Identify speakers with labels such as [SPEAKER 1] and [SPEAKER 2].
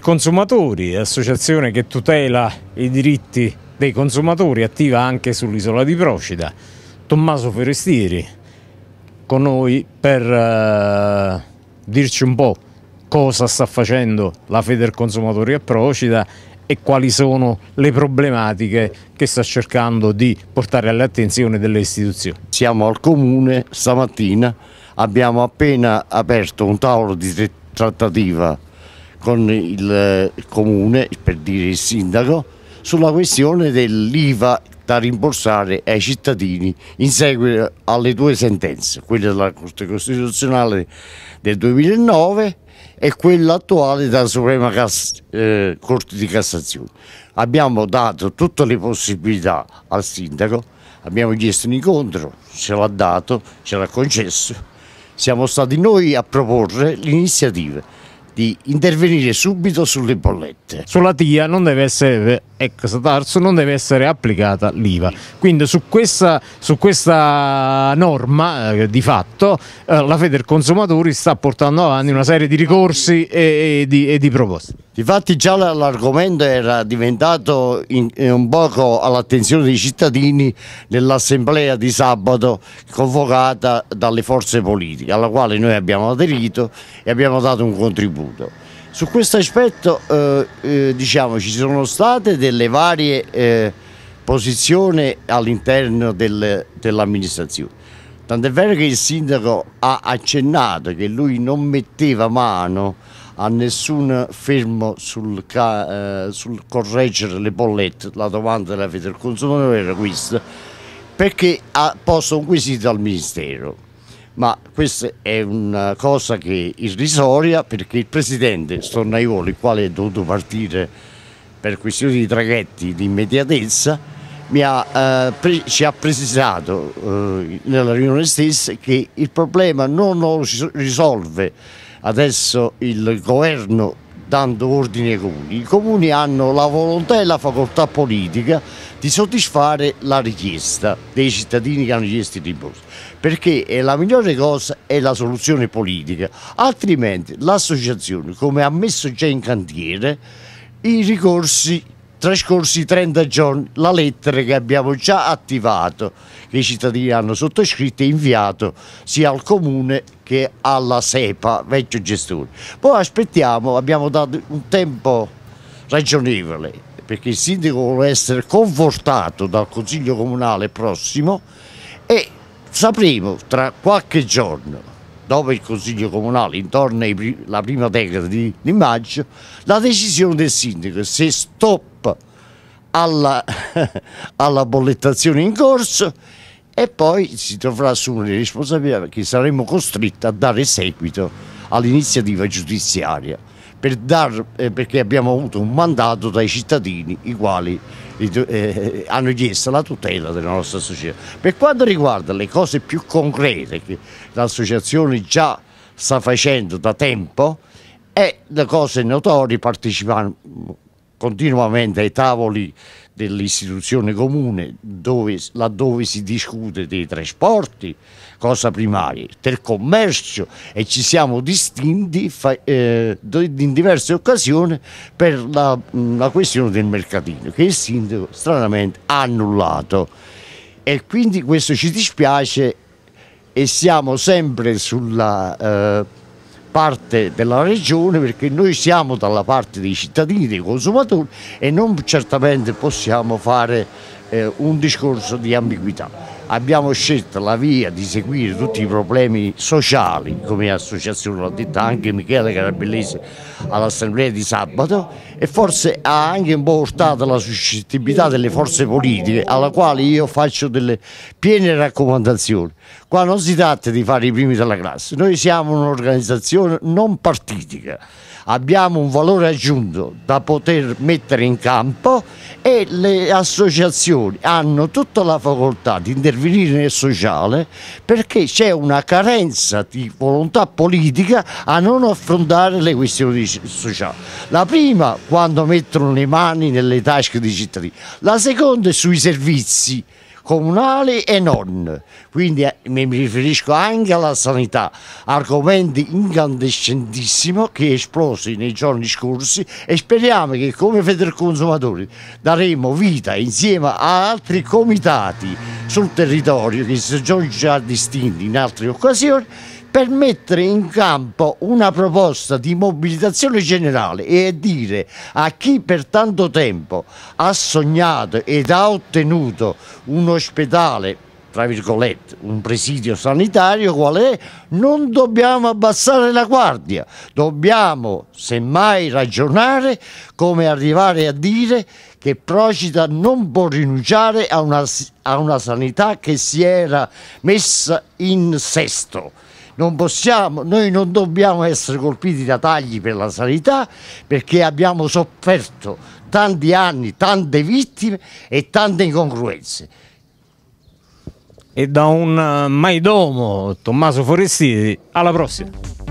[SPEAKER 1] Consumatori, associazione che tutela i diritti dei consumatori, attiva anche sull'isola di Procida. Tommaso Forestieri con noi per eh, dirci un po' cosa sta facendo la Feder Consumatori a Procida e quali sono le problematiche che sta cercando di portare all'attenzione delle istituzioni. Siamo al comune stamattina,
[SPEAKER 2] abbiamo appena aperto un tavolo di trattativa con il eh, comune, per dire il sindaco, sulla questione dell'IVA da rimborsare ai cittadini in seguito alle due sentenze, quella della Corte Costituzionale del 2009 e quella attuale della Suprema Cass eh, Corte di Cassazione. Abbiamo dato tutte le possibilità al sindaco, abbiamo chiesto un incontro, ce l'ha dato, ce l'ha concesso, siamo stati noi a proporre l'iniziativa di intervenire subito sulle bollette.
[SPEAKER 1] Sulla TIA non deve essere ex Tarso non deve essere applicata l'IVA. Quindi su questa, su questa norma eh, di fatto eh, la Feder Consumatori sta portando avanti una serie di ricorsi e, e, di, e di, proposte.
[SPEAKER 2] Difatti già l'argomento era diventato in, in eh, un poco all'attenzione dei cittadini nell'assemblea di sabato convocata dalle forze politiche alla quale noi abbiamo aderito e abbiamo dato un contributo. Su questo aspetto diciamo, ci sono state delle varie eh, posizioni all'interno del, dell'amministrazione. Tant'è vero che il sindaco ha accennato che lui non metteva mano a nessun fermo sul, eh, sul correggere le bollette, la domanda della Federconsumatore era questa, perché ha posto un quesito al Ministero ma questa è una cosa che è irrisoria perché il presidente Stornaivoli, il quale è dovuto partire per questioni di traghetti di immediatezza, ha, eh, pre- ci ha precisato eh, nella riunione stessa che il problema non lo risolve adesso il governo dando ordini ai comuni. I comuni hanno la volontà e la facoltà politica di soddisfare la richiesta dei cittadini che hanno chiesto il rimborso, perché è la migliore cosa è la soluzione politica, altrimenti l'associazione, come ha messo già in cantiere, i ricorsi trascorsi 30 giorni, la lettera che abbiamo già attivato che i cittadini hanno sottoscritto e inviato sia al comune che alla SEPA, vecchio gestore. Poi aspettiamo, abbiamo dato un tempo ragionevole, perché il sindaco vuole essere confortato dal Consiglio Comunale prossimo e sapremo tra qualche giorno dopo il Consiglio Comunale, intorno alla prima decada di, di, maggio, la decisione del sindaco se stop alla, alla bollettazione in corso e poi si dovrà assumere le responsabilità perché saremo costretti a dare seguito all'iniziativa giudiziaria per dar, eh, perché abbiamo avuto un mandato dai cittadini i quali eh, eh, hanno chiesto la tutela della nostra società. Per quanto riguarda le cose più concrete che l'associazione già sta facendo da tempo, è eh, le cose notorie, partecipano continuamente ai tavoli dell'istituzione comune dove, laddove si discute dei trasporti, cosa primaria, del commercio e ci siamo distinti eh, in diverse occasioni per la, la questione del mercatino che il sindaco stranamente ha annullato e quindi questo ci dispiace e siamo sempre sulla... Eh, parte della regione perché noi siamo dalla parte dei cittadini, dei consumatori e non certamente possiamo fare eh, un discorso di ambiguità abbiamo scelto la via di seguire tutti i problemi sociali come associazione, l'ha detto anche Michele Carabellese all'assemblea di sabato e forse ha anche un po' urtato la suscettibilità delle forze politiche alla quale io faccio delle piene raccomandazioni. Qua non si tratta di fare i primi della classe, noi siamo un'organizzazione non partitica, abbiamo un valore aggiunto da poter mettere in campo e le associazioni hanno tutta la facoltà di intervenire intervenire nel sociale perché c'è una carenza di volontà politica a non affrontare le questioni sociali. La prima quando mettono le mani nelle tasche dei cittadini, la seconda è sui servizi comunali e non. Quindi eh, mi riferisco anche alla sanità, argomento incandescentissimo che è esploso nei giorni scorsi e speriamo che come Federconsumatori daremo vita insieme a altri comitati sul territorio che si sono già distinti in altre occasioni per mettere in campo una proposta di mobilitazione generale e dire a chi per tanto tempo ha sognato ed ha ottenuto un ospedale tra virgolette, un presidio sanitario qual è, non dobbiamo abbassare la guardia, dobbiamo semmai ragionare come arrivare a dire che Procita non può rinunciare a una, a una sanità che si era messa in sesto non possiamo, noi non dobbiamo essere colpiti da tagli per la sanità perché abbiamo sofferto tanti anni, tante vittime e tante incongruenze.
[SPEAKER 1] E da un eh, Maidomo, Tommaso Forestieri, alla prossima.